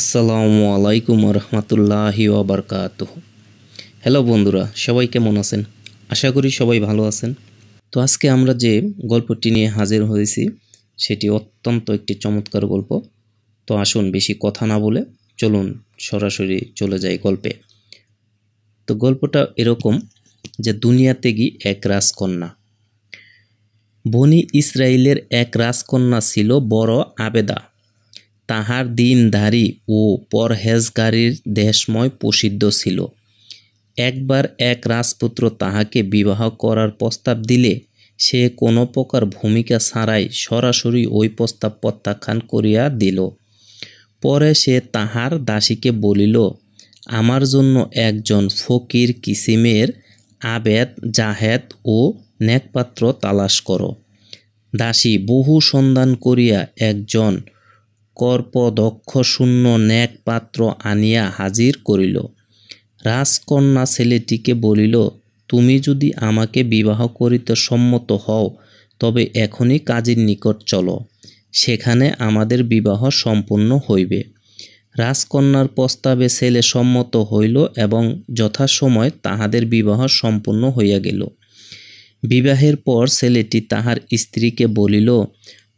আসসালামু আলাইকুম রহমতুল্লাহি ওবরকাত হ্যালো বন্ধুরা সবাই কেমন আছেন আশা করি সবাই ভালো আছেন তো আজকে আমরা যে গল্পটি নিয়ে হাজির হয়েছি সেটি অত্যন্ত একটি চমৎকার গল্প তো আসুন বেশি কথা না বলে চলুন সরাসরি চলে যাই গল্পে তো গল্পটা এরকম যে দুনিয়াতে গি এক রাজকন্যা বনি ইসরায়েলের এক রাজকন্যা ছিল বড় আবেদা তাহার দিনধারী ও পরহেজগারির দেশময় প্রসিদ্ধ ছিল একবার এক রাজপুত্র তাহাকে বিবাহ করার প্রস্তাব দিলে সে কোনো প্রকার ভূমিকা ছাড়াই সরাসরি ওই প্রস্তাব প্রত্যাখ্যান করিয়া দিল পরে সে তাহার দাসীকে বলিল আমার জন্য একজন ফকির কিসিমের আবেদ জাহেদ ও নেকপাত্র তালাশ করো দাসী বহু সন্ধান করিয়া একজন শূন্য ন্যাক পাত্র আনিয়া হাজির করিল রাজকন্যা ছেলেটিকে বলিল তুমি যদি আমাকে বিবাহ করিতে সম্মত হও তবে এখনই কাজের নিকট চলো সেখানে আমাদের বিবাহ সম্পূর্ণ হইবে রাজকন্যার প্রস্তাবে ছেলে সম্মত হইল এবং যথাসময় তাহাদের বিবাহ সম্পূর্ণ হইয়া গেল বিবাহের পর ছেলেটি তাহার স্ত্রীকে বলিল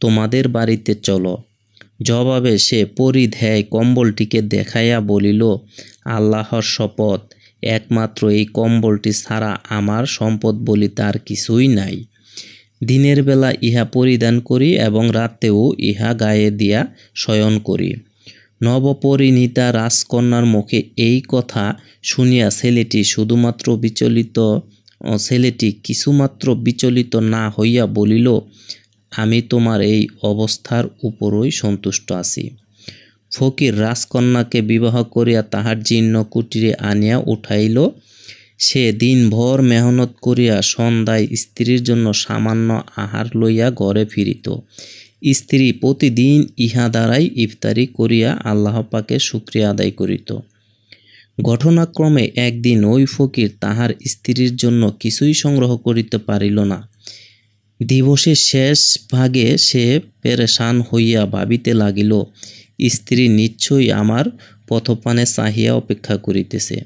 তোমাদের বাড়িতে চলো জবাবে সে পরিধ্যায় কম্বলটিকে দেখাইয়া বলিল আল্লাহর শপথ একমাত্র এই কম্বলটি ছাড়া আমার সম্পদ বলি তার কিছুই নাই দিনের বেলা ইহা পরিধান করি এবং রাতেও ইহা গায়ে দিয়া শয়ন করি নবপরিণীতা রাজকন্যার মুখে এই কথা শুনিয়া ছেলেটি শুধুমাত্র বিচলিত ছেলেটি কিছুমাত্র বিচলিত না হইয়া বলিল আমি তোমার এই অবস্থার উপরই সন্তুষ্ট আছি ফকির রাজকন্যাকে বিবাহ করিয়া তাহার জীর্ণ কুটিরে আনিয়া উঠাইল সে দিনভর মেহনত করিয়া সন্ধ্যায় স্ত্রীর জন্য সামান্য আহার লইয়া ঘরে ফিরিত স্ত্রী প্রতিদিন ইহা দ্বারাই ইফতারি করিয়া আল্লাহ পাকে শুক্রিয়া আদায় করিত ঘটনাক্রমে একদিন ওই ফকির তাহার স্ত্রীর জন্য কিছুই সংগ্রহ করিতে পারিল না দিবসের শেষ ভাগে সে পেরেশান হইয়া ভাবিতে লাগিল স্ত্রী নিশ্চয়ই আমার পথপানে চাহিয়া অপেক্ষা করিতেছে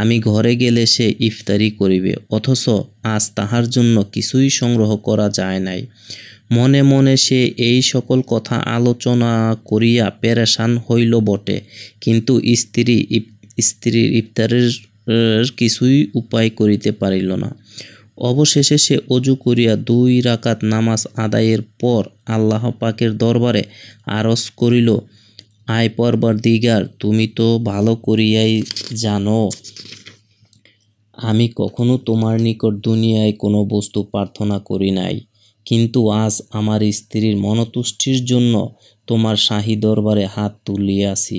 আমি ঘরে গেলে সে ইফতারি করিবে অথচ আজ তাহার জন্য কিছুই সংগ্রহ করা যায় নাই মনে মনে সে এই সকল কথা আলোচনা করিয়া পেরেশান হইল বটে কিন্তু স্ত্রী স্ত্রীর ইফতারের কিছুই উপায় করিতে পারিল না অবশেষে সে অজু করিয়া দুই রাকাত নামাজ আদায়ের পর আল্লাহ পাকের দরবারে আরস করিল আয় পরবার দিগার তুমি তো ভালো করিয়াই জানো আমি কখনো তোমার নিকট দুনিয়ায় কোনো বস্তু প্রার্থনা করি নাই কিন্তু আজ আমার স্ত্রীর মনতুষ্টির জন্য তোমার শাহী দরবারে হাত তুলিয়াছি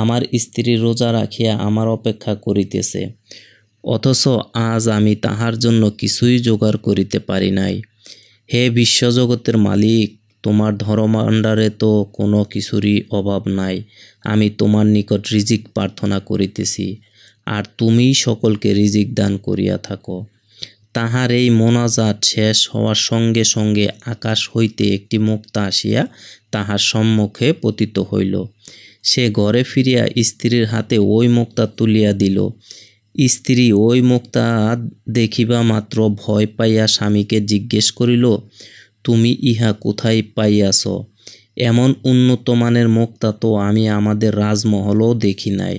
আমার স্ত্রী রোজা রাখিয়া আমার অপেক্ষা করিতেছে অথচ আজ আমি তাহার জন্য কিছুই জোগাড় করিতে পারি নাই হে বিশ্বজগতের মালিক তোমার ধর্মাণ্ডারে তো কোনো কিছুরই অভাব নাই আমি তোমার নিকট রিজিক প্রার্থনা করিতেছি আর তুমি সকলকে রিজিক দান করিয়া থাকো তাহার এই মোনাজাত শেষ হওয়ার সঙ্গে সঙ্গে আকাশ হইতে একটি মুক্তা আসিয়া তাহার সম্মুখে পতিত হইল সে ঘরে ফিরিয়া স্ত্রীর হাতে ওই মুক্তা তুলিয়া দিল স্ত্রী ওই মুক্তা দেখিবা মাত্র ভয় পাইয়া স্বামীকে জিজ্ঞেস করিল তুমি ইহা কোথায় পাইয়াছ এমন উন্নতমানের মুক্তা তো আমি আমাদের রাজমহলও দেখি নাই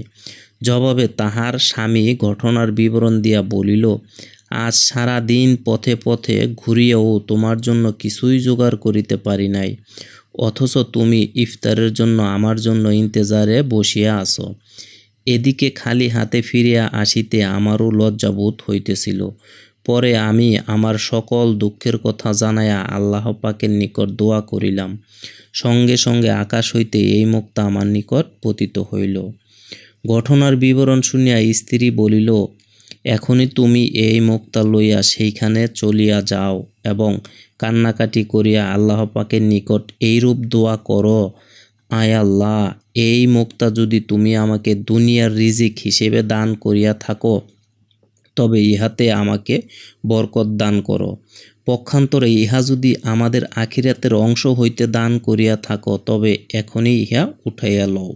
জবাবে তাহার স্বামী ঘটনার বিবরণ দিয়া বলিল আজ সারা দিন পথে পথে ঘুরিয়েও তোমার জন্য কিছুই জোগাড় করিতে পারি নাই অথচ তুমি ইফতারের জন্য আমার জন্য ইন্তেজারে বসিয়া আসো এদিকে খালি হাতে ফিরিয়া আসিতে আমারও লজ্জাবোধ হইতেছিল পরে আমি আমার সকল দুঃখের কথা জানাইয়া আল্লাহ পাকের নিকট দোয়া করিলাম সঙ্গে সঙ্গে আকাশ হইতে এই মুক্তা আমার নিকট পতিত হইল ঘটনার বিবরণ শুনিয়া স্ত্রী বলিল এখনই তুমি এই মুক্তা লইয়া সেইখানে চলিয়া যাও এবং কান্নাকাটি করিয়া আল্লাহ পাকের নিকট এইরূপ দোয়া করো আয় আল্লাহ এই মুক্তা যদি তুমি আমাকে দুনিয়ার রিজিক হিসেবে দান করিয়া থাকো তবে ইহাতে আমাকে বরকত দান করো পক্ষান্তরে ইহা যদি আমাদের আখিরাতের অংশ হইতে দান করিয়া থাকো তবে এখনই ইহা উঠাইয়া লও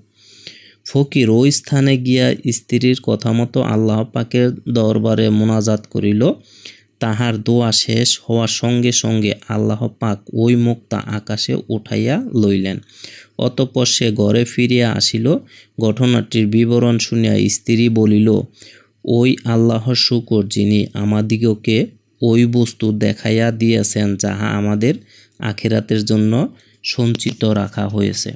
ফকির ওই স্থানে গিয়া স্ত্রীর কথা মতো আল্লাহ পাকের দরবারে মোনাজাত করিল তাহার দোয়া শেষ হওয়ার সঙ্গে সঙ্গে আল্লাহ পাক ওই মুক্তা আকাশে উঠাইয়া লইলেন অতপর সে ঘরে ফিরিয়া আসিল ঘটনাটির বিবরণ শুনিয়া স্ত্রী বলিল ওই আল্লাহর শুকর যিনি আমাদিগকে ওই বস্তু দেখাইয়া দিয়েছেন যাহা আমাদের আখেরাতের জন্য সঞ্চিত রাখা হয়েছে